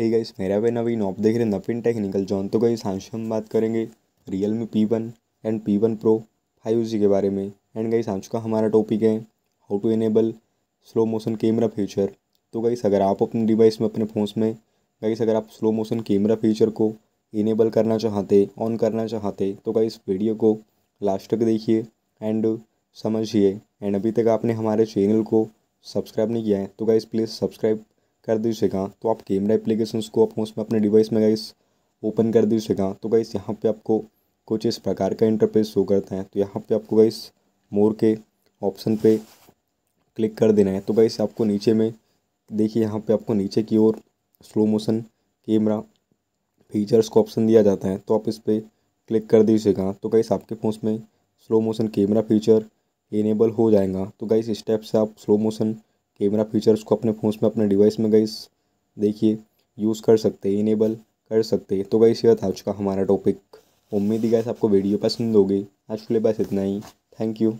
hey guys मेरा भाई नवीन आप देख रहे हैं नवीन टेक्निकल जॉन तो गाइस आज हम बात करेंगे Realme P one and P one pro five G के बारे में एंड गाइस आज का हमारा टॉपिक है how to enable slow motion camera feature तो गाइस अगर आप अपने डिवाइस में अपने फोन में गाइस अगर आप स्लो मोशन कैमरा फीचर को इनेबल करना चाहते ऑन करना चाहते तो गाइस वीडियो को लास्ट तक देखिए एंड समझिए एंड अभी तक आपने हमारे चैनल को सब्सक्राइब नहीं किया है तो गाइस प्लीज़ सब्सक्राइब कर दीजिएगा तो आप कैमरा एप्लीकेशन को आप उसमें अपने डिवाइस में गाइस ओपन कर दीजिएगा तो गाइस यहाँ पे आपको कुछ इस प्रकार का इंटरफेस शो करता है तो यहाँ पे आपको गाइस मोर के ऑप्शन पे क्लिक कर देना है तो गाइस आपको नीचे में देखिए यहाँ पे आपको नीचे की ओर स्लो मोशन कैमरा फीचर्स का ऑप्शन दिया जाता है तो आप इस पर क्लिक कर दीजिएगा तो गाइस आपके फ़ोन में slow motion camera feature enable हो जाएगा तो गाइस स्टेप से आप स्लो मोशन कैमरा फीचर्स को अपने फ़ोन में अपने डिवाइस में गई देखिए यूज़ कर सकते हैं इनेबल कर सकते हैं तो गई यह था आज का हमारा टॉपिक उम्मीद ही गैस आपको वीडियो पसंद होगी आज के लिए बस इतना ही थैंक यू